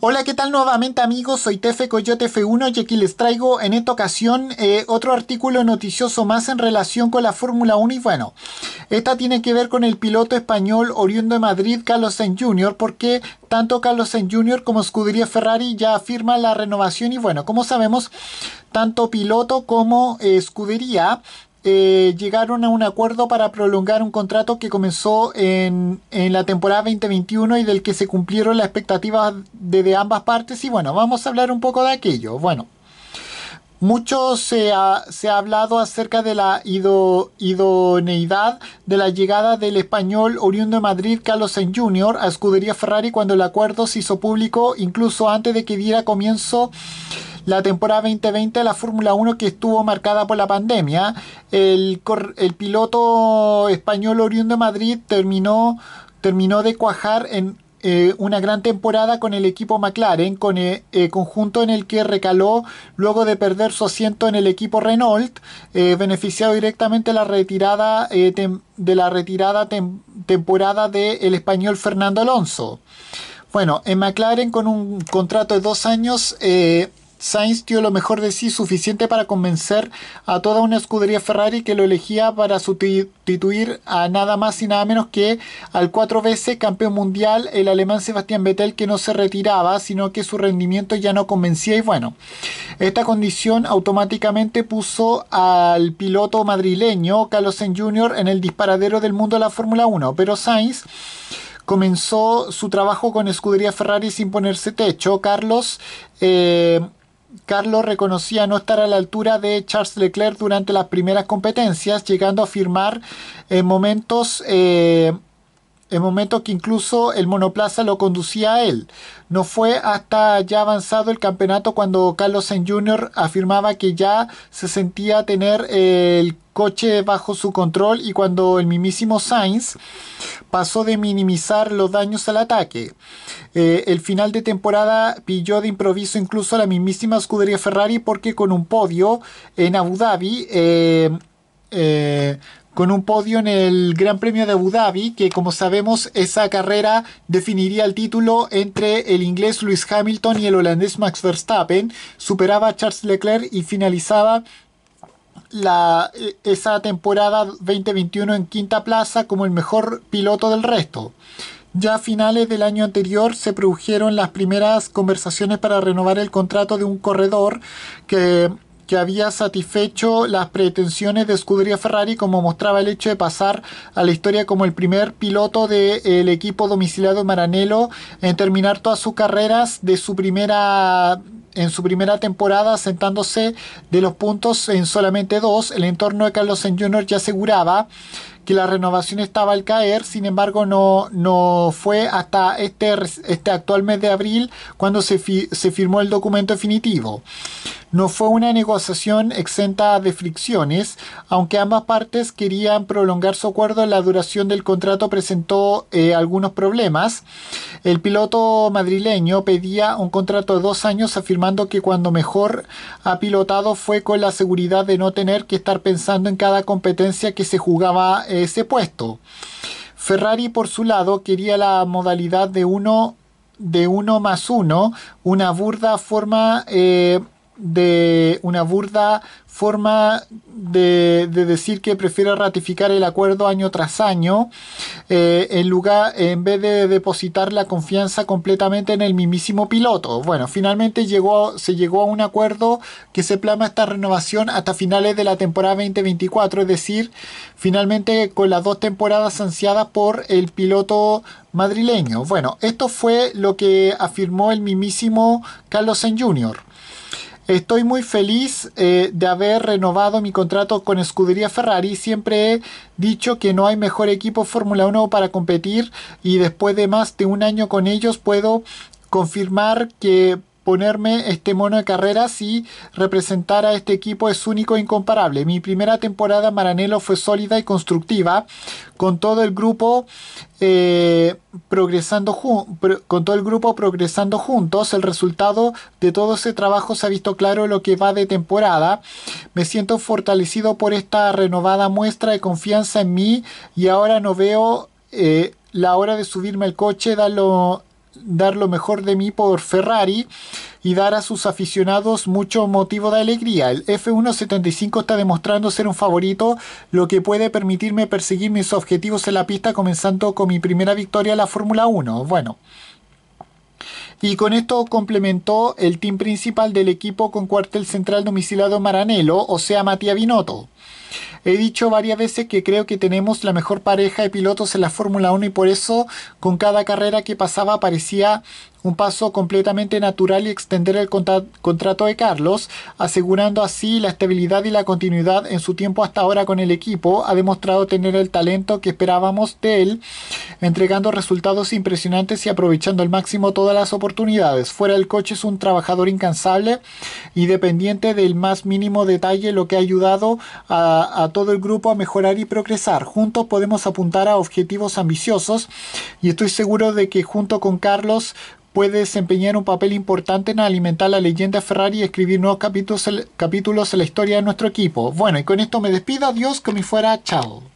Hola, ¿qué tal nuevamente amigos? Soy Tefe Coyote F1 y aquí les traigo en esta ocasión eh, otro artículo noticioso más en relación con la Fórmula 1 y bueno, esta tiene que ver con el piloto español oriundo de Madrid, Carlos Sainz Jr., porque tanto Carlos Sainz Jr. como escudería Ferrari ya firman la renovación y bueno, como sabemos, tanto piloto como escudería eh, eh, llegaron a un acuerdo para prolongar un contrato que comenzó en, la temporada 2021 y del que se cumplieron las expectativas de, ambas partes. Y bueno, vamos a hablar un poco de aquello. Bueno, mucho se ha, hablado acerca de la ido, idoneidad de la llegada del español oriundo de Madrid Carlos Sainz Jr. a Escudería Ferrari cuando el acuerdo se hizo público incluso antes de que diera comienzo la temporada 2020 de la Fórmula 1 que estuvo marcada por la pandemia. El, piloto español oriundo de Madrid terminó, terminó de cuajar en eh, una gran temporada con el equipo McLaren, con el eh, eh, conjunto en el que recaló luego de perder su asiento en el equipo Renault, beneficiado directamente la retirada, de la retirada temporada del español Fernando Alonso. Bueno, en McLaren con un contrato de dos años, Sainz dio lo mejor de sí suficiente para convencer a toda una escudería Ferrari que lo elegía para sustituir a nada más y nada menos que al cuatro veces campeón mundial, el alemán Sebastián Vettel, que no se retiraba, sino que su rendimiento ya no convencía y bueno, esta condición automáticamente puso al piloto madrileño Carlos Sainz Jr. en el disparadero del mundo de la Fórmula 1, pero Sainz comenzó su trabajo con escudería Ferrari sin ponerse techo. Carlos eh, Carlos reconocía no estar a la altura de Charles Leclerc durante las primeras competencias, llegando a firmar en momentos eh, en momento que incluso el monoplaza lo conducía a él. No fue hasta ya avanzado el campeonato cuando Carlos Sainz Jr. afirmaba que ya se sentía tener eh, el coche bajo su control y cuando el mismísimo Sainz pasó de minimizar los daños al ataque. Eh, el final de temporada pilló de improviso incluso a la mismísima escudería Ferrari porque con un podio en Abu Dhabi eh, eh con un podio en el Gran Premio de Abu Dhabi, que como sabemos esa carrera definiría el título entre el inglés Lewis Hamilton y el holandés Max Verstappen, superaba a Charles Leclerc y finalizaba la, e, esa temporada 2021 en quinta plaza como el mejor piloto del resto. Ya a finales del año anterior se produjeron las primeras conversaciones para renovar el contrato de un corredor que que había satisfecho las pretensiones de Scuderia Ferrari, como mostraba el hecho de pasar a la historia como el primer piloto del equipo domiciliado Maranello en terminar todas sus carreras de su primera en su primera temporada, sentándose de los puntos en solamente dos. El entorno de Carlos en Jr. ya aseguraba que la renovación estaba al caer, sin embargo no, no fue hasta este, este actual mes de abril cuando se, firmó el documento definitivo. No fue una negociación exenta de fricciones, aunque ambas partes querían prolongar su acuerdo, la duración del contrato presentó eh, algunos problemas. El piloto madrileño pedía un contrato de dos años, firmar que cuando mejor ha pilotado fue con la seguridad de no tener que estar pensando en cada competencia que se jugaba ese puesto. Ferrari, por su lado, quería la modalidad de uno de uno más uno, una burda forma eh, de una burda forma de, decir que prefiere ratificar el acuerdo año tras año eh, en lugar en vez de depositar la confianza completamente en el mismísimo piloto bueno finalmente llegó se llegó a un acuerdo que se plama esta renovación hasta finales de la temporada 2024 es decir finalmente con las dos temporadas ansiadas por el piloto madrileño bueno esto fue lo que afirmó el mismísimo Carlos en Jr. Estoy muy feliz eh, de haber renovado mi contrato con Escudería Ferrari. Siempre he dicho que no hay mejor equipo Fórmula 1 para competir y después de más de un año con ellos puedo confirmar que ponerme este mono de carreras y representar a este equipo es único e incomparable. Mi primera temporada Maranelo fue sólida y constructiva, con todo el grupo eh, progresando con todo el grupo progresando juntos. El resultado de todo ese trabajo se ha visto claro lo que va de temporada. Me siento fortalecido por esta renovada muestra de confianza en mí y ahora no veo eh, la hora de subirme al coche, darlo dar lo mejor de mí por Ferrari y dar a sus aficionados mucho motivo de alegría. El F175 está demostrando ser un favorito, lo que puede permitirme perseguir mis objetivos en la pista comenzando con mi primera victoria en la Fórmula 1. Bueno, y con esto complementó el team principal del equipo con cuartel central domiciliado en Maranello, o sea, Matías Binotto. He dicho varias veces que creo que tenemos la mejor pareja de pilotos en la Fórmula 1 y por eso con cada carrera que pasaba parecía un paso completamente natural y extender el contrato de Carlos, asegurando así la estabilidad y la continuidad en su tiempo hasta ahora con el equipo. Ha demostrado tener el talento que esperábamos de él, entregando resultados impresionantes y aprovechando al máximo todas las oportunidades Fuera del coche es un trabajador incansable y dependiente del más mínimo detalle, lo que ha ayudado a, todo el grupo a mejorar y progresar. Juntos podemos apuntar a objetivos ambiciosos y estoy seguro de que junto con Carlos puede desempeñar un papel importante en alimentar la leyenda Ferrari y escribir nuevos capítulos, en la historia de nuestro equipo. Bueno, y con esto me despido. Adiós, me fuera. Chao.